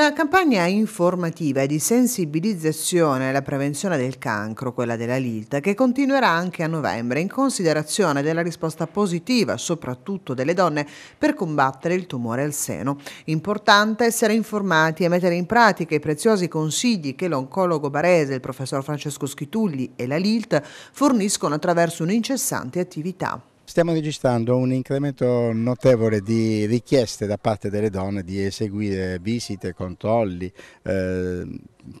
Una campagna informativa e di sensibilizzazione alla prevenzione del cancro, quella della LILT, che continuerà anche a novembre in considerazione della risposta positiva, soprattutto delle donne, per combattere il tumore al seno. Importante essere informati e mettere in pratica i preziosi consigli che l'oncologo barese, il professor Francesco Schitulli e la LILT forniscono attraverso un'incessante attività stiamo registrando un incremento notevole di richieste da parte delle donne di eseguire visite, controlli, eh,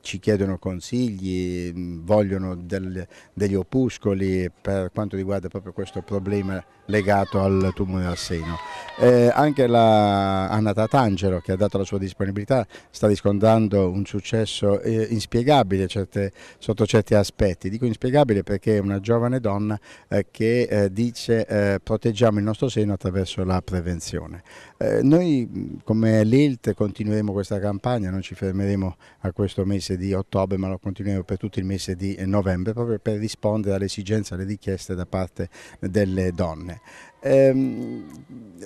ci chiedono consigli, vogliono del, degli opuscoli per quanto riguarda proprio questo problema legato al tumore al seno. Eh, anche la Anna Tatangelo che ha dato la sua disponibilità sta riscontrando un successo eh, inspiegabile certe, sotto certi aspetti. Dico inspiegabile perché è una giovane donna eh, che eh, dice eh, proteggiamo il nostro seno attraverso la prevenzione. Eh, noi come l'ILT continueremo questa campagna, non ci fermeremo a questo mese di ottobre ma lo continueremo per tutto il mese di novembre proprio per rispondere alle esigenze, alle richieste da parte delle donne. Ehm,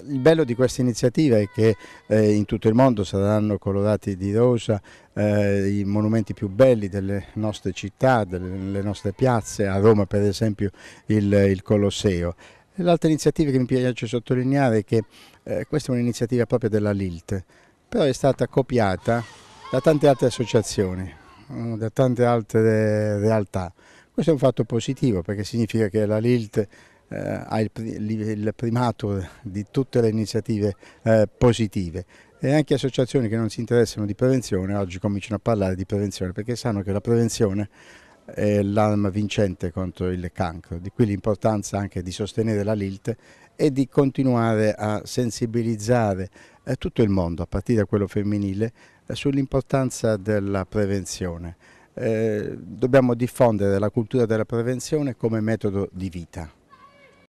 il bello di questa iniziativa è che eh, in tutto il mondo saranno colorati di rosa eh, i monumenti più belli delle nostre città, delle nostre piazze, a Roma per esempio il, Colosseo. L'altra iniziativa che mi piace sottolineare è che eh, questa è un'iniziativa proprio della LILT, però è stata copiata da tante altre associazioni, da tante altre realtà. Questo è un fatto positivo perché significa che la LILT eh, ha il, primato di tutte le iniziative eh, positive e anche associazioni che non si interessano di prevenzione oggi cominciano a parlare di prevenzione perché sanno che la prevenzione è l'arma vincente contro il cancro, di qui l'importanza anche di sostenere la LILT e di continuare a sensibilizzare eh, tutto il mondo, a partire da quello femminile, sull'importanza della prevenzione. Eh, dobbiamo diffondere la cultura della prevenzione come metodo di vita.